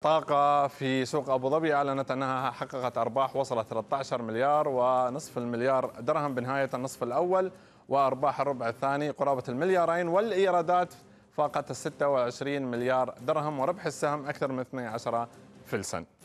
طاقة في سوق أبو ظبي أعلنت أنها حققت أرباح وصلت 13 مليار ونصف المليار درهم بنهاية النصف الأول وأرباح الربع الثاني قرابة المليارين والإيرادات فاقت 26 مليار درهم وربح السهم أكثر من 12 فلساً